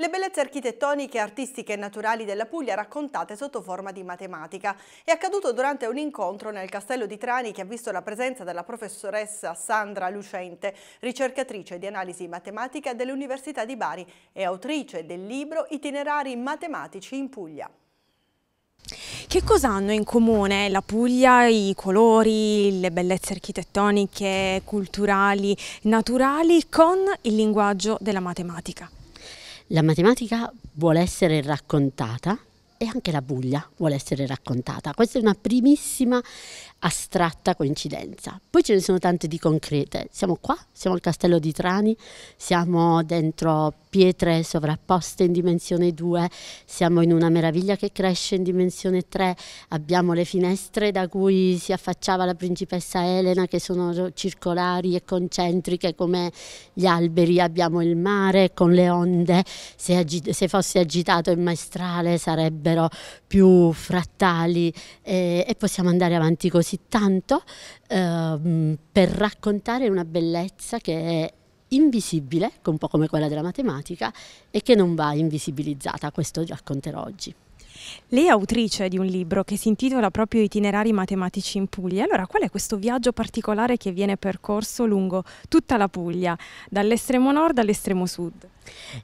le bellezze architettoniche, artistiche e naturali della Puglia raccontate sotto forma di matematica. È accaduto durante un incontro nel castello di Trani che ha visto la presenza della professoressa Sandra Lucente, ricercatrice di analisi matematica dell'Università di Bari e autrice del libro Itinerari matematici in Puglia. Che cosa hanno in comune la Puglia, i colori, le bellezze architettoniche, culturali, naturali con il linguaggio della matematica? La matematica vuole essere raccontata e anche la Puglia vuole essere raccontata. Questa è una primissima astratta coincidenza. Poi ce ne sono tante di concrete. Siamo qua, siamo al castello di Trani, siamo dentro pietre sovrapposte in dimensione 2, siamo in una meraviglia che cresce in dimensione 3, abbiamo le finestre da cui si affacciava la principessa Elena che sono circolari e concentriche come gli alberi, abbiamo il mare con le onde, se, agi se fosse agitato in maestrale sarebbero più frattali eh, e possiamo andare avanti così tanto eh, per raccontare una bellezza che è invisibile, un po' come quella della matematica, e che non va invisibilizzata, questo vi racconterò oggi. Lei è autrice di un libro che si intitola proprio Itinerari matematici in Puglia. Allora, qual è questo viaggio particolare che viene percorso lungo tutta la Puglia, dall'estremo nord all'estremo sud?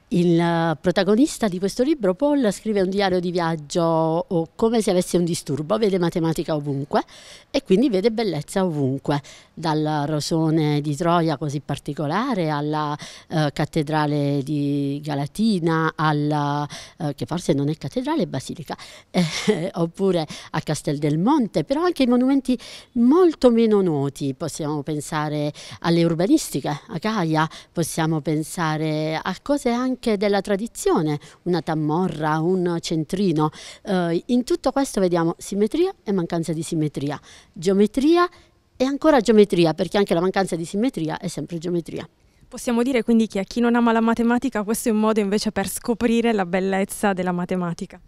Il eh, protagonista di questo libro, Paul, scrive un diario di viaggio come se avesse un disturbo, vede matematica ovunque e quindi vede bellezza ovunque, dal rosone di Troia così particolare alla eh, cattedrale di Galatina, alla, eh, che forse non è cattedrale, è basilica, eh, oppure a Castel del Monte, però anche i monumenti molto meno noti, possiamo pensare alle urbanistiche, a Caia, possiamo pensare a Corte, cose anche della tradizione, una tammorra, un centrino. Eh, in tutto questo vediamo simmetria e mancanza di simmetria, geometria e ancora geometria, perché anche la mancanza di simmetria è sempre geometria. Possiamo dire quindi che a chi non ama la matematica questo è un modo invece per scoprire la bellezza della matematica.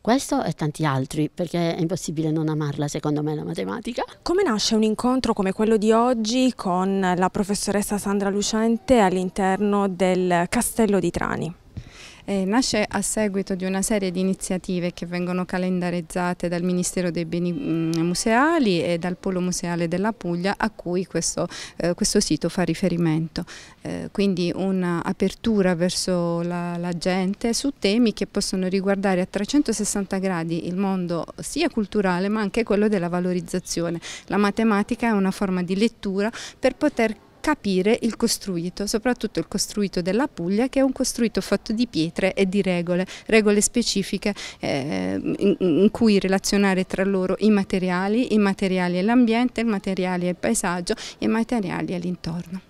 Questo e tanti altri, perché è impossibile non amarla secondo me la matematica. Come nasce un incontro come quello di oggi con la professoressa Sandra Lucente all'interno del Castello di Trani? Eh, nasce a seguito di una serie di iniziative che vengono calendarizzate dal Ministero dei Beni mm, Museali e dal Polo Museale della Puglia a cui questo, eh, questo sito fa riferimento. Eh, quindi un'apertura verso la, la gente su temi che possono riguardare a 360 gradi il mondo sia culturale ma anche quello della valorizzazione. La matematica è una forma di lettura per poter capire il costruito, soprattutto il costruito della Puglia che è un costruito fatto di pietre e di regole, regole specifiche eh, in, in, cui relazionare tra loro i materiali, i materiali e l'ambiente, i materiali e il paesaggio, i materiali e l'intorno.